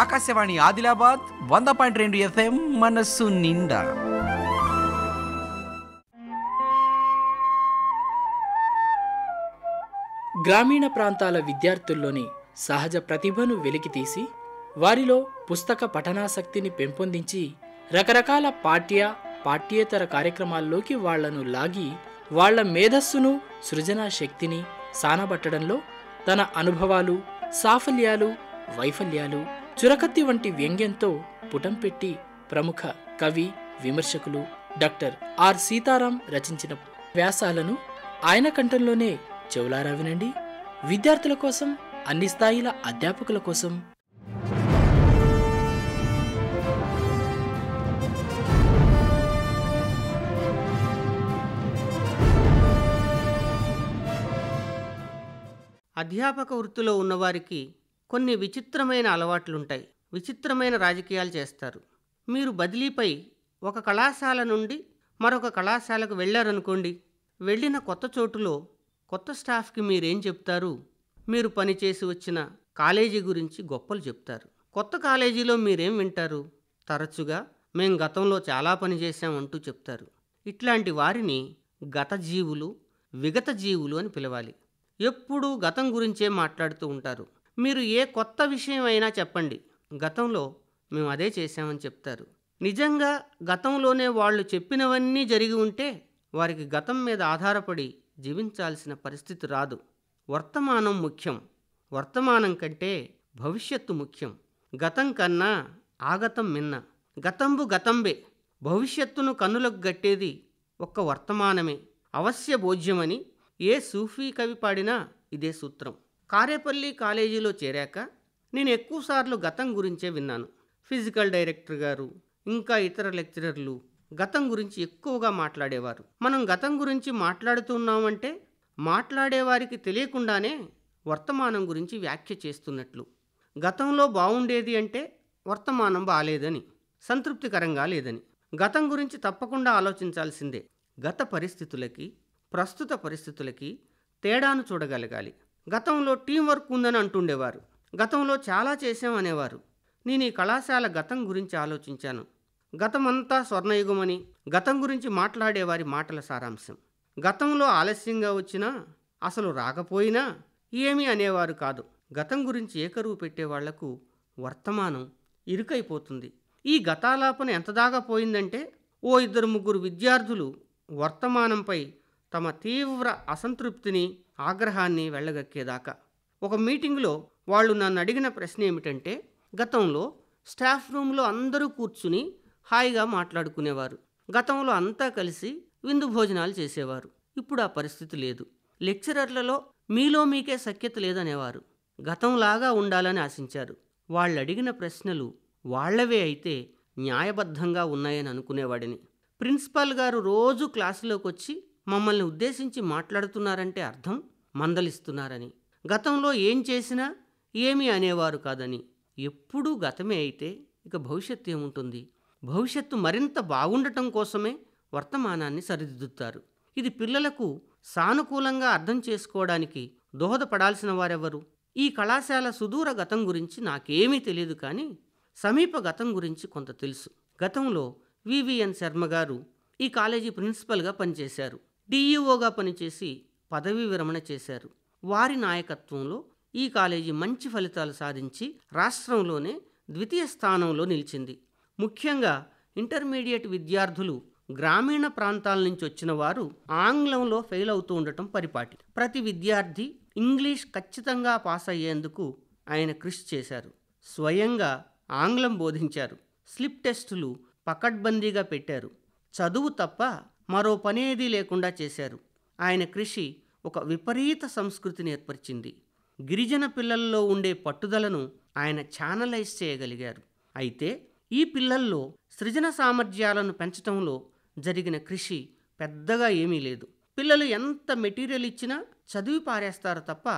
ఆకాశవాణి ఆదిలాబాద్ వంద పాయింట్ రెండు ఎఫ్ఎం మనస్సు నిండా గ్రామీణ ప్రాంతాల విద్యార్థుల్లోని సహజ ప్రతిభను వెలికితీసి వారిలో పుస్తక పఠనాసక్తిని పెంపొందించి రకరకాల పాఠ్య పాఠ్యేతర కార్యక్రమాల్లోకి వాళ్లను లాగి వాళ్ల మేధస్సును సృజనా శక్తిని సానబట్టడంలో తన అనుభవాలు సాఫల్యాలు వైఫల్యాలు చురకత్తి వంటి వ్యంగ్యంతో పుటం పెట్టి ప్రముఖ కవి విమర్శకులు డాక్టర్ ఆర్ సీతారాం రచించిన వ్యాసాలను ఆయన కంఠంలోనే చెవులారా వినండి విద్యార్థుల కోసం అన్ని స్థాయిల అధ్యాపకుల కోసం అధ్యాపక వృత్తిలో ఉన్నవారికి కొన్ని విచిత్రమైన అలవాట్లుంటాయి విచిత్రమైన రాజకీయాలు చేస్తారు మీరు బదిలీపై ఒక కళాశాల నుండి మరొక కళాశాలకు వెళ్ళారనుకోండి వెళ్ళిన కొత్త చోటులో కొత్త స్టాఫ్కి మీరేం చెప్తారు మీరు పనిచేసి వచ్చిన కాలేజీ గురించి గొప్పలు చెప్తారు కొత్త కాలేజీలో మీరేం వింటారు తరచుగా మేం గతంలో చాలా పనిచేసాం అంటూ చెప్తారు ఇట్లాంటి వారిని గత జీవులు విగత జీవులు అని పిలవాలి ఎప్పుడూ గతం గురించే మాట్లాడుతూ ఉంటారు మీరు ఏ కొత్త విషయం అయినా చెప్పండి గతంలో మేము అదే చేశామని చెప్తారు నిజంగా గతంలోనే వాళ్ళు చెప్పినవన్నీ జరిగి ఉంటే వారికి గతం మీద ఆధారపడి జీవించాల్సిన పరిస్థితి రాదు వర్తమానం ముఖ్యం వర్తమానం కంటే భవిష్యత్తు ముఖ్యం గతం కన్నా ఆగతం మిన్న గతంబు గతంబే భవిష్యత్తును కన్నులకు గట్టేది ఒక్క వర్తమానమే అవశ్య భోజ్యమని ఏ సూఫీ కవి పాడినా ఇదే సూత్రం కారేపల్లి కాలేజీలో చేరాక నేను ఎక్కువసార్లు గతం గురించే విన్నాను ఫిజికల్ డైరెక్టర్ గారు ఇంకా ఇతర లెక్చరర్లు గతం గురించి ఎక్కువగా మాట్లాడేవారు మనం గతం గురించి మాట్లాడుతున్నామంటే మాట్లాడేవారికి తెలియకుండానే వర్తమానం గురించి వ్యాఖ్య చేస్తున్నట్లు గతంలో బాగుండేది అంటే వర్తమానం బాలేదని సంతృప్తికరంగా లేదని గతం గురించి తప్పకుండా ఆలోచించాల్సిందే గత పరిస్థితులకి ప్రస్తుత పరిస్థితులకి తేడాను చూడగలగాలి గతంలో టీం వర్క్ ఉందని అంటుండేవారు గతంలో చాలా చేశాం అనేవారు నేను ఈ కళాశాల గతం గురించి ఆలోచించాను గతమంతా స్వర్ణయుగమని గతం గురించి మాట్లాడేవారి మాటల సారాంశం గతంలో ఆలస్యంగా వచ్చినా అసలు రాకపోయినా ఏమీ అనేవారు కాదు గతం గురించి ఏకరువు పెట్టేవాళ్లకు వర్తమానం ఇరుకైపోతుంది ఈ గతాలాపన ఎంత దాకా పోయిందంటే ఓ ఇద్దరు ముగ్గురు విద్యార్థులు వర్తమానంపై తమ తీవ్ర అసంతృప్తిని ఆగ్రహాన్ని వెళ్ళగక్కేదాకా ఒక మీటింగ్లో వాళ్ళు నన్ను అడిగిన ప్రశ్న ఏమిటంటే గతంలో స్టాఫ్ రూమ్లో అందరూ కూర్చుని హాయిగా మాట్లాడుకునేవారు గతంలో అంతా కలిసి విందు భోజనాలు చేసేవారు ఇప్పుడు ఆ పరిస్థితి లేదు లెక్చరర్లలో మీలో మీకే సఖ్యత లేదనేవారు గతంలాగా ఉండాలని ఆశించారు వాళ్ళు అడిగిన ప్రశ్నలు వాళ్లవే అయితే న్యాయబద్ధంగా ఉన్నాయని అనుకునేవాడిని ప్రిన్సిపాల్ గారు రోజు క్లాసులోకి వచ్చి మమ్మల్ని ఉద్దేశించి మాట్లాడుతున్నారంటే అర్థం మందలిస్తున్నారని గతంలో ఏం చేసినా ఏమీ అనేవారు కాదని ఎప్పుడూ గతమే అయితే ఇక భవిష్యత్తు ఏముంటుంది భవిష్యత్తు మరింత బాగుండటం కోసమే వర్తమానాన్ని సరిదిద్దుతారు ఇది పిల్లలకు సానుకూలంగా అర్థం చేసుకోవడానికి దోహదపడాల్సిన వారెవరు ఈ కళాశాల సుదూర గతం గురించి నాకేమీ తెలియదు కానీ సమీప గతం గురించి కొంత తెలుసు గతంలో వివిఎన్ శర్మ గారు ఈ కాలేజీ ప్రిన్సిపల్గా పనిచేశారు డిఈఓగా పనిచేసి పదవీ విరమణ చేశారు వారి నాయకత్వంలో ఈ కాలేజీ మంచి ఫలితాలు సాధించి రాష్ట్రంలోనే ద్వితీయ స్థానంలో నిలిచింది ముఖ్యంగా ఇంటర్మీడియట్ విద్యార్థులు గ్రామీణ ప్రాంతాల నుంచి వచ్చిన వారు ఆంగ్లంలో ఫెయిల్ అవుతూ ఉండటం పరిపాటి ప్రతి విద్యార్థి ఇంగ్లీష్ ఖచ్చితంగా పాస్ అయ్యేందుకు ఆయన కృషి చేశారు స్వయంగా ఆంగ్లం బోధించారు స్లిప్ టెస్టులు పకడ్బందీగా పెట్టారు చదువు తప్ప మరో పనేది లేకుండా చేశారు ఆయన కృషి ఒక విపరీత సంస్కృతిని ఏర్పరిచింది గిరిజన పిల్లల్లో ఉండే పట్టుదలను ఆయన ఛానలైజ్ చేయగలిగారు అయితే ఈ పిల్లల్లో సృజన సామర్థ్యాలను పెంచడంలో జరిగిన కృషి పెద్దగా ఏమీ లేదు పిల్లలు ఎంత మెటీరియల్ ఇచ్చినా చదివి పారేస్తారు తప్ప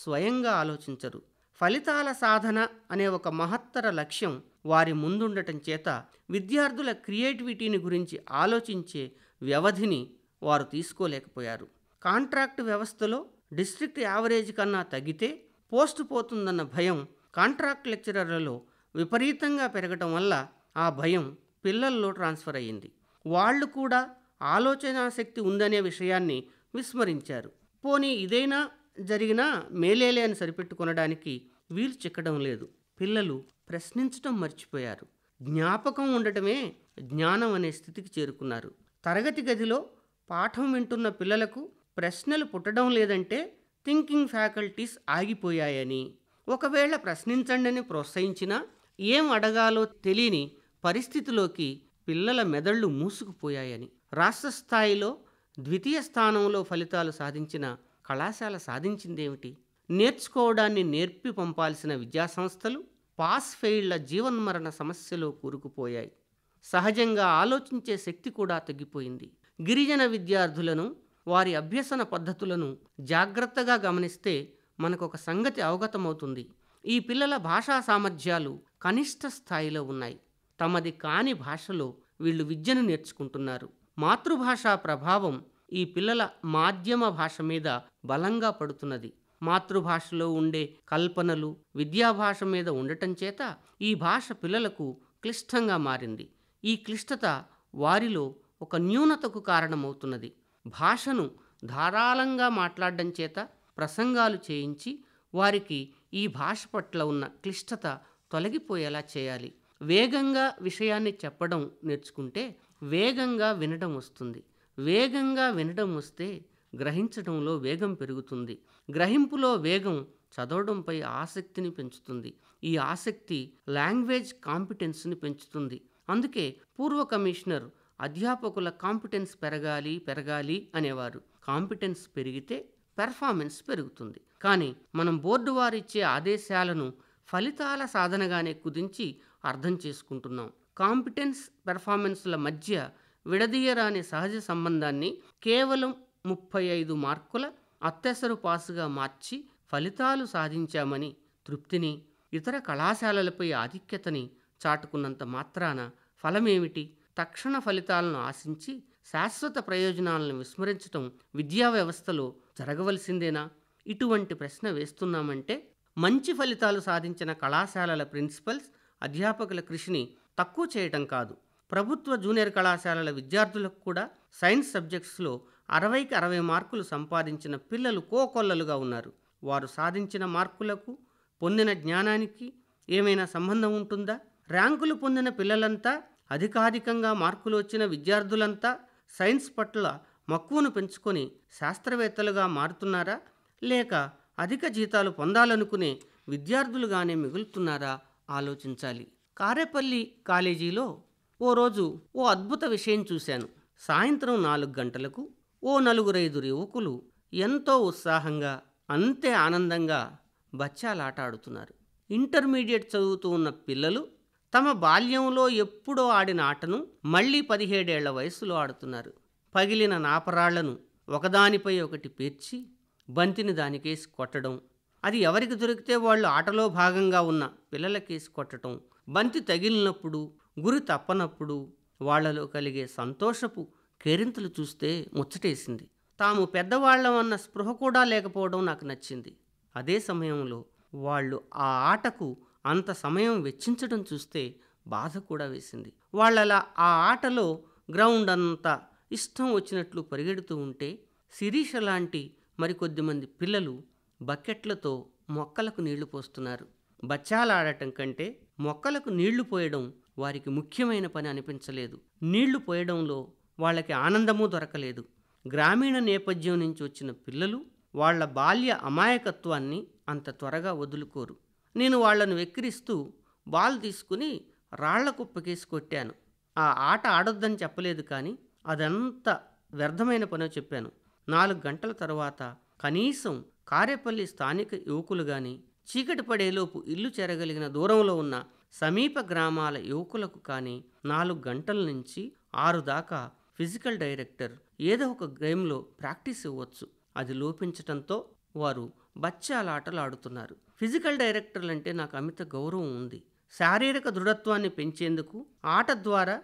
స్వయంగా ఆలోచించరు ఫలితాల సాధన అనే ఒక మహత్తర లక్ష్యం వారి ముందుండటం చేత విద్యార్థుల క్రియేటివిటీని గురించి ఆలోచించే వ్యవధిని వారు తీసుకోలేకపోయారు కాంట్రాక్టు వ్యవస్థలో డిస్ట్రిక్ట్ యావరేజ్ కన్నా తగ్గితే పోస్టు పోతుందన్న భయం కాంట్రాక్ట్ లెక్చరర్లలో విపరీతంగా పెరగటం వల్ల ఆ భయం పిల్లల్లో ట్రాన్స్ఫర్ అయ్యింది వాళ్ళు కూడా ఆలోచనా శక్తి ఉందనే విషయాన్ని విస్మరించారు పోనీ ఇదైనా జరిగినా మేలేలే అని సరిపెట్టుకొనడానికి వీలు చిక్కడం లేదు పిల్లలు ప్రశ్నించటం మర్చిపోయారు జ్ఞాపకం ఉండటమే జ్ఞానం అనే స్థితికి చేరుకున్నారు తరగతి గదిలో పాఠం వింటున్న పిల్లలకు ప్రశ్నలు పుట్టడం లేదంటే థింకింగ్ ఫ్యాకల్టీస్ ఆగిపోయాయని ఒకవేళ ప్రశ్నించండి ప్రోత్సహించినా ఏం అడగాలో తెలియని పరిస్థితిలోకి పిల్లల మెదళ్ళు మూసుకుపోయాయని రాష్ట్ర స్థాయిలో ద్వితీయ స్థానంలో ఫలితాలు సాధించిన కళాశాల సాధించిందేమిటి నేర్చుకోవడాన్ని నేర్పి పంపాల్సిన విద్యాసంస్థలు పాస్ ఫెయిళ్ల జీవన్మరణ సమస్యలో కూరుకుపోయాయి సహజంగా ఆలోచించే శక్తి కూడా తగ్గిపోయింది గిరిజన విద్యార్థులను వారి అభ్యసన పద్ధతులను జాగ్రత్తగా గమనిస్తే మనకు ఒక సంగతి అవగతమవుతుంది ఈ పిల్లల భాషా సామర్థ్యాలు కనిష్ట స్థాయిలో ఉన్నాయి తమది కాని భాషలో వీళ్ళు విద్యను నేర్చుకుంటున్నారు మాతృభాషా ప్రభావం ఈ పిల్లల మాధ్యమ భాష మీద బలంగా పడుతున్నది మాతృభాషలో ఉండే కల్పనలు విద్యాభాష మీద ఉండటం చేత ఈ భాష పిల్లలకు క్లిష్టంగా మారింది ఈ క్లిష్టత వారిలో ఒక న్యూనతకు కారణమవుతున్నది భాషను ధారాళంగా మాట్లాడడం చేత ప్రసంగాలు చేయించి వారికి ఈ భాష పట్ల ఉన్న క్లిష్టత తొలగిపోయేలా చేయాలి వేగంగా విషయాన్ని చెప్పడం నేర్చుకుంటే వేగంగా వినడం వస్తుంది వేగంగా వినడం వస్తే గ్రహించడంలో వేగం పెరుగుతుంది గ్రహింపులో వేగం చదవడంపై ఆసక్తిని పెంచుతుంది ఈ ఆసక్తి లాంగ్వేజ్ కాంపిటెన్స్ని పెంచుతుంది అందుకే పూర్వ కమిషనర్ అధ్యాపకుల కాంపిటెన్స్ పెరగాలి పెరగాలి అనేవారు కాంపిటెన్స్ పెరిగితే పెర్ఫార్మెన్స్ పెరుగుతుంది కానీ మనం బోర్డు వారిచ్చే ఆదేశాలను ఫలితాల సాధనగానే కుదించి అర్థం చేసుకుంటున్నాం కాంపిటెన్స్ పెర్ఫార్మెన్స్ల మధ్య విడదీయరాని సహజ సంబంధాన్ని కేవలం ముప్పై ఐదు మార్కుల అత్యసరు పాసుగా మార్చి ఫలితాలు సాధించామని తృప్తిని ఇతర కళాశాలలపై ఆధిక్యతని చాటుకున్నంత మాత్రాన ఫలమేమిటి తక్షణ ఫలితాలను ఆశించి శాశ్వత ప్రయోజనాలను విస్మరించటం విద్యా వ్యవస్థలో జరగవలసిందేనా ఇటువంటి ప్రశ్న వేస్తున్నామంటే మంచి ఫలితాలు సాధించిన కళాశాలల ప్రిన్సిపల్స్ అధ్యాపకుల కృషిని తక్కువ చేయటం కాదు ప్రభుత్వ జూనియర్ కళాశాలల విద్యార్థులకు కూడా సైన్స్ సబ్జెక్ట్స్లో అరవైకి అరవై మార్కులు సంపాదించిన పిల్లలు కోకొల్లలుగా ఉన్నారు వారు సాధించిన మార్కులకు పొందిన జ్ఞానానికి ఏమైనా సంబంధం ఉంటుందా ర్యాంకులు పొందిన పిల్లలంతా అధికారికంగా మార్కులు వచ్చిన విద్యార్థులంతా సైన్స్ పట్ల మక్కువను పెంచుకొని శాస్త్రవేత్తలుగా మారుతున్నారా లేక అధిక జీతాలు పొందాలనుకునే విద్యార్థులుగానే మిగులుతున్నారా ఆలోచించాలి కారేపల్లి కాలేజీలో ఓ రోజు ఓ అద్భుత విషయం చూశాను సాయంత్రం నాలుగు గంటలకు ఓ నలుగురైదు యువకులు ఎంతో ఉత్సాహంగా అంతే ఆనందంగా బచ్చాలాట ఆడుతున్నారు ఇంటర్మీడియట్ చదువుతూ ఉన్న పిల్లలు తమ బాల్యంలో ఎప్పుడో ఆడిన ఆటను మళ్లీ పదిహేడేళ్ల వయసులో ఆడుతున్నారు పగిలిన నాపరాళ్లను ఒకదానిపై ఒకటి పేర్చి బంతిని దానికేసి కొట్టడం అది ఎవరికి దొరికితే వాళ్ళు ఆటలో భాగంగా ఉన్న పిల్లలకేసి కొట్టడం బంతి తగిలినప్పుడు గురి తప్పనప్పుడు వాళ్లలో కలిగే సంతోషపు కేరింతలు చూస్తే ముచ్చటేసింది తాము పెద్దవాళ్లమన్న స్పృహ కూడా లేకపోవడం నాకు నచ్చింది అదే సమయంలో వాళ్ళు ఆ ఆటకు అంత సమయం వెచ్చించడం చూస్తే బాధ కూడా వేసింది వాళ్ళలా ఆ ఆటలో గ్రౌండ్ అంతా ఇష్టం వచ్చినట్లు పరిగెడుతూ ఉంటే శిరీష లాంటి మరికొద్దిమంది పిల్లలు బకెట్లతో మొక్కలకు నీళ్లు పోస్తున్నారు బచ్చాలాడటం కంటే మొక్కలకు నీళ్లు పోయడం వారికి ముఖ్యమైన పని అనిపించలేదు నీళ్లు పోయడంలో వాళ్ళకి ఆనందమూ దొరకలేదు గ్రామీణ నేపథ్యం నుంచి వచ్చిన పిల్లలు వాళ్ల బాల్య అమాయకత్వాన్ని అంత త్వరగా వదులుకోరు నేను వాళ్లను వెక్కిరిస్తూ బాల్ తీసుకుని రాళ్ల కుప్పకేసి కొట్టాను ఆ ఆట ఆడొద్దని చెప్పలేదు కానీ అదంత వ్యర్థమైన పనో చెప్పాను నాలుగు గంటల తర్వాత కనీసం కారేపల్లి స్థానిక యువకులు కానీ చీకటి పడేలోపు ఇల్లు చేరగలిగిన దూరంలో ఉన్న సమీప గ్రామాల యువకులకు కానీ నాలుగు గంటల నుంచి ఆరు దాకా ఫిజికల్ డైరెక్టర్ ఏదో ఒక గేమ్లో ప్రాక్టీస్ ఇవ్వచ్చు అది లోపించటంతో వారు బచ్చాలాటలు ఆడుతున్నారు ఫిజికల్ డైరెక్టర్లు అంటే నాకు అమిత గౌరవం ఉంది శారీరక దృఢత్వాన్ని పెంచేందుకు ఆట ద్వారా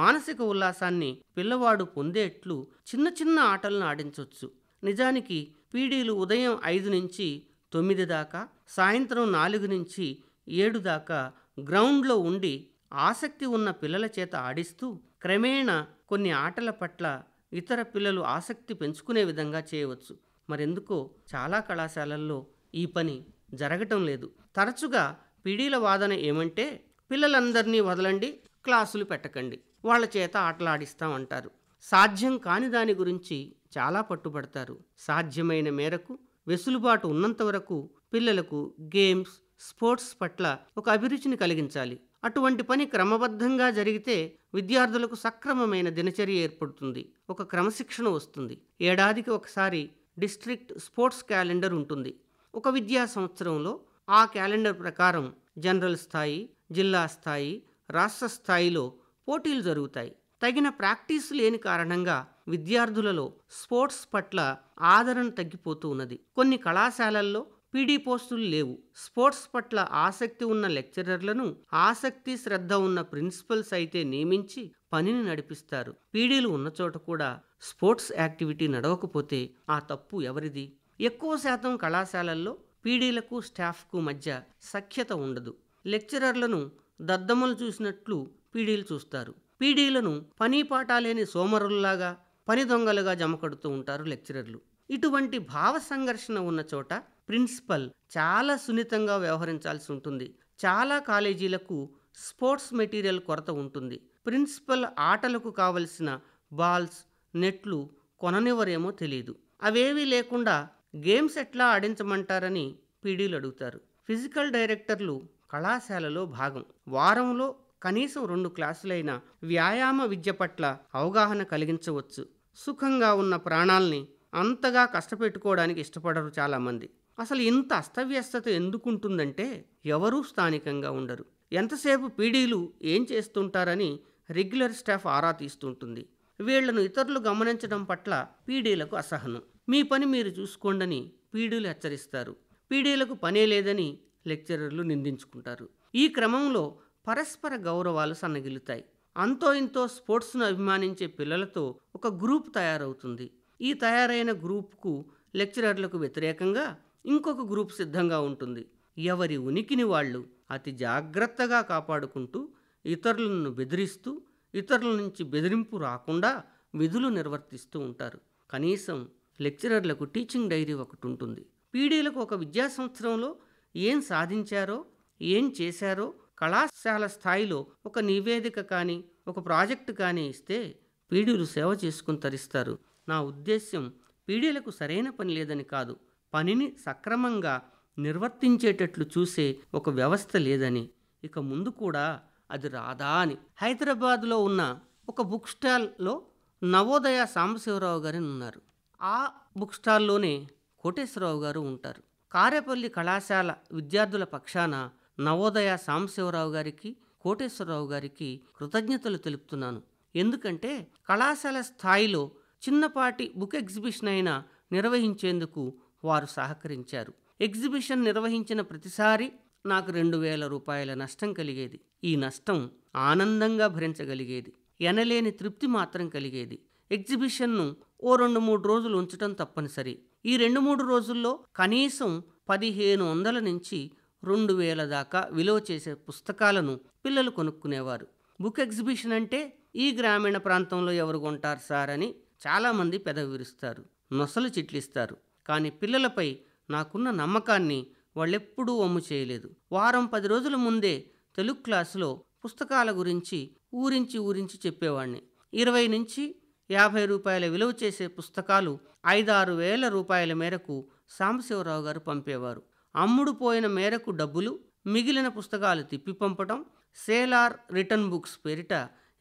మానసిక ఉల్లాసాన్ని పిల్లవాడు పొందేట్లు చిన్న చిన్న ఆటలను ఆడించవచ్చు నిజానికి పీడీలు ఉదయం ఐదు నుంచి తొమ్మిది దాకా సాయంత్రం నాలుగు నుంచి ఏడు దాకా గ్రౌండ్లో ఉండి ఆసక్తి ఉన్న పిల్లల చేత ఆడిస్తూ క్రమేణా కొన్ని ఆటల పట్ల ఇతర పిల్లలు ఆసక్తి పెంచుకునే విధంగా చేయవచ్చు మరెందుకో చాలా కళాశాలల్లో ఈ పని జరగటం లేదు తరచుగా పీడీల వాదన ఏమంటే పిల్లలందరినీ వదలండి క్లాసులు పెట్టకండి వాళ్ళ చేత ఆటలాడిస్తామంటారు సాధ్యం కాని దాని గురించి చాలా పట్టుబడతారు సాధ్యమైన మేరకు వెసులుబాటు ఉన్నంత వరకు పిల్లలకు గేమ్స్ స్పోర్ట్స్ పట్ల ఒక అభిరుచిని కలిగించాలి అటువంటి పని క్రమబద్ధంగా జరిగితే విద్యార్థులకు సక్రమమైన దినచర్య ఏర్పడుతుంది ఒక క్రమశిక్షణ వస్తుంది ఏడాదికి ఒకసారి డిస్ట్రిక్ట్ స్పోర్ట్స్ క్యాలెండర్ ఉంటుంది ఒక విద్యా సంవత్సరంలో ఆ క్యాలెండర్ ప్రకారం జనరల్ స్థాయి జిల్లా స్థాయి రాష్ట్ర స్థాయిలో పోటీలు జరుగుతాయి తగిన ప్రాక్టీస్ లేని కారణంగా విద్యార్థులలో స్పోర్ట్స్ పట్ల ఆదరణ తగ్గిపోతూ ఉన్నది కొన్ని కళాశాలల్లో పీడీ పోస్టులు లేవు స్పోర్ట్స్ పట్ల ఆసక్తి ఉన్న లెక్చరర్లను ఆసక్తి శ్రద్ధ ఉన్న ప్రిన్సిపల్స్ అయితే నియమించి పనిని నడిపిస్తారు పీడీలు ఉన్న చోట కూడా స్పోర్ట్స్ యాక్టివిటీ నడవకపోతే ఆ తప్పు ఎవరిది ఎక్కువ శాతం కళాశాలల్లో పీడీలకు స్టాఫ్కు మధ్య సఖ్యత ఉండదు లెక్చరర్లను దద్దమ్మలు చూసినట్లు పీడీలు చూస్తారు పీడీలను పని పాట లేని సోమరుల్లాగా పని దొంగలుగా జమకడుతూ ఉంటారు లెక్చరర్లు ఇటువంటి భావ సంఘర్షణ ఉన్న చోట ప్రిన్సిపల్ చాలా సున్నితంగా వ్యవహరించాల్సి ఉంటుంది చాలా కాలేజీలకు స్పోర్ట్స్ మెటీరియల్ కొరత ఉంటుంది ప్రిన్సిపల్ ఆటలకు కావలసిన బాల్స్ నెట్లు కొననివ్వరేమో తెలియదు అవేవీ లేకుండా గేమ్స్ ఎట్లా ఆడించమంటారని పీడీలు అడుగుతారు ఫిజికల్ డైరెక్టర్లు కళాశాలలో భాగం వారంలో కనీసం రెండు క్లాసులైన వ్యాయామ విద్య పట్ల అవగాహన కలిగించవచ్చు సుఖంగా ఉన్న ప్రాణాల్ని అంతగా కష్టపెట్టుకోవడానికి ఇష్టపడరు చాలామంది అసలు ఇంత అస్తవ్యస్తత ఎందుకుంటుందంటే ఎవరూ స్థానికంగా ఉండరు ఎంతసేపు పీడీలు ఏం చేస్తుంటారని రెగ్యులర్ స్టాఫ్ ఆరా తీస్తుంటుంది వీళ్లను ఇతరులు గమనించడం పట్ల పీడీలకు అసహనం మీ పని మీరు చూసుకోండని పీడీలు హెచ్చరిస్తారు పీడీలకు పనే లేదని లెక్చరర్లు నిందించుకుంటారు ఈ క్రమంలో పరస్పర గౌరవాలు సన్నగిలుతాయి అంతో ఇంతో స్పోర్ట్స్ను అభిమానించే పిల్లలతో ఒక గ్రూప్ తయారవుతుంది ఈ తయారైన గ్రూప్కు లెక్చరర్లకు వ్యతిరేకంగా ఇంకొక గ్రూప్ సిద్ధంగా ఉంటుంది ఎవరి ఉనికిని వాళ్ళు అతి జాగ్రత్తగా కాపాడుకుంటూ ఇతరులను బెదిరిస్తూ ఇతరుల నుంచి బెదిరింపు రాకుండా విధులు నిర్వర్తిస్తూ ఉంటారు కనీసం లెక్చరర్లకు టీచింగ్ డైరీ ఒకటి ఉంటుంది పీడీలకు ఒక విద్యా సంవత్సరంలో ఏం సాధించారో ఏం చేశారో కళాశాల స్థాయిలో ఒక నివేదిక కానీ ఒక ప్రాజెక్టు కానీ ఇస్తే పీడీలు సేవ చేసుకుని తరిస్తారు నా ఉద్దేశ్యం పీడీలకు సరైన పని లేదని కాదు పనిని సక్రమంగా నిర్వర్తించేటట్లు చూసే ఒక వ్యవస్థ లేదని ఇక ముందు కూడా అది రాదా అని హైదరాబాద్లో ఉన్న ఒక బుక్ స్టాల్లో నవోదయ సాంబశివరావు గారిని ఉన్నారు ఆ బుక్ స్టాల్లోనే కోటేశ్వరరావు గారు ఉంటారు కారేపల్లి కళాశాల విద్యార్థుల పక్షాన నవోదయ సాంబశివరావు గారికి కోటేశ్వరరావు గారికి కృతజ్ఞతలు తెలుపుతున్నాను ఎందుకంటే కళాశాల స్థాయిలో చిన్నపాటి బుక్ ఎగ్జిబిషన్ అయినా నిర్వహించేందుకు వారు సహకరించారు ఎగ్జిబిషన్ నిర్వహించిన ప్రతిసారి నాకు రెండు వేల రూపాయల నష్టం కలిగేది ఈ నష్టం ఆనందంగా భరించగలిగేది ఎనలేని తృప్తి మాత్రం కలిగేది ఎగ్జిబిషన్ను ఓ రెండు మూడు రోజులు ఉంచటం తప్పనిసరి ఈ రెండు మూడు రోజుల్లో కనీసం పదిహేను వందల నుంచి రెండు వేల దాకా విలువ చేసే పుస్తకాలను పిల్లలు కొనుక్కునేవారు బుక్ ఎగ్జిబిషన్ అంటే ఈ గ్రామీణ ప్రాంతంలో ఎవరు కొంటారు సార్ అని చాలామంది పెదవిరుస్తారు నొసలు చిట్లిస్తారు కానీ పిల్లలపై నాకున్న నమ్మకాన్ని వాళ్ళెప్పుడూ అమ్ము చేయలేదు వారం పది రోజుల ముందే తెలుగు క్లాసులో పుస్తకాల గురించి ఊరించి ఊరించి చెప్పేవాడిని ఇరవై నుంచి యాభై రూపాయల విలువ చేసే పుస్తకాలు ఐదారు వేల రూపాయల మేరకు సాంబశివరావు గారు పంపేవారు అమ్ముడు పోయిన మేరకు డబ్బులు మిగిలిన పుస్తకాలు తిప్పి పంపటం సేలార్ రిటర్న్ బుక్స్ పేరిట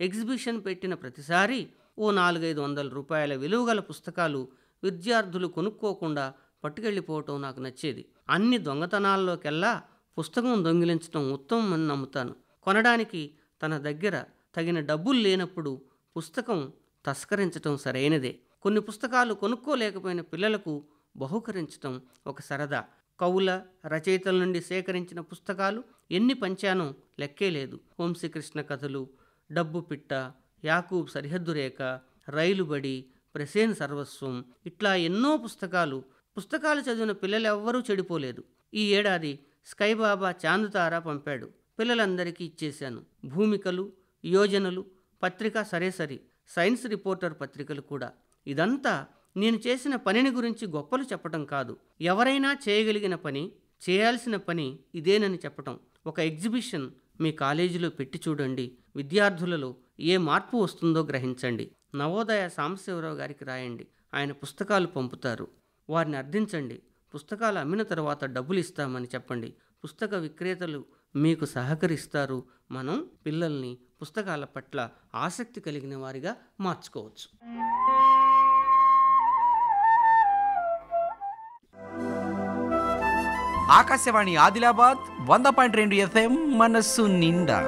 ఎగ్జిబిషన్ పెట్టిన ప్రతిసారి ఓ నాలుగైదు వందల రూపాయల విలువగల పుస్తకాలు విద్యార్థులు కొనుక్కోకుండా పట్టుకెళ్ళిపోవటం నాకు నచ్చేది అన్ని దొంగతనాల్లోకెల్లా పుస్తకం దొంగిలించడం ఉత్తమం అని నమ్ముతాను కొనడానికి తన దగ్గర తగిన డబ్బులు లేనప్పుడు పుస్తకం తస్కరించటం సరైనదే కొన్ని పుస్తకాలు కొనుక్కోలేకపోయిన పిల్లలకు బహుకరించటం ఒక సరదా కవుల రచయితల నుండి సేకరించిన పుస్తకాలు ఎన్ని పంచానో లెక్కే లేదు వంశీకృష్ణ కథలు డబ్బు పిట్ట యాకూబ్ సరిహద్దు రేఖ రైలుబడి ప్రసేన్ సర్వస్వం ఇట్లా ఎన్నో పుస్తకాలు పుస్తకాలు చదివిన పిల్లలెవ్వరూ చెడిపోలేదు ఈ ఏడాది స్కైబాబా చాందుతారా పంపాడు పిల్లలందరికీ ఇచ్చేశాను భూమికలు యోజనలు పత్రిక సరేసరి సైన్స్ రిపోర్టర్ పత్రికలు కూడా ఇదంతా నేను చేసిన పనిని గురించి గొప్పలు చెప్పటం కాదు ఎవరైనా చేయగలిగిన పని చేయాల్సిన పని ఇదేనని చెప్పటం ఒక ఎగ్జిబిషన్ మీ కాలేజీలో పెట్టి చూడండి విద్యార్థులలో ఏ మార్పు వస్తుందో గ్రహించండి నవోదయ సాంబశివరావు గారికి రాయండి ఆయన పుస్తకాలు పంపుతారు వారిని అర్థించండి పుస్తకాలు అమ్మిన తర్వాత డబ్బులు ఇస్తామని చెప్పండి పుస్తక విక్రేతలు మీకు సహకరిస్తారు మనం పిల్లల్ని పుస్తకాల పట్ల ఆసక్తి కలిగిన వారిగా మార్చుకోవచ్చు ఆకాశవాణి ఆదిలాబాద్ వంద పాయింట్ రెండు ఎఫ్ఎం మనస్సు నిండా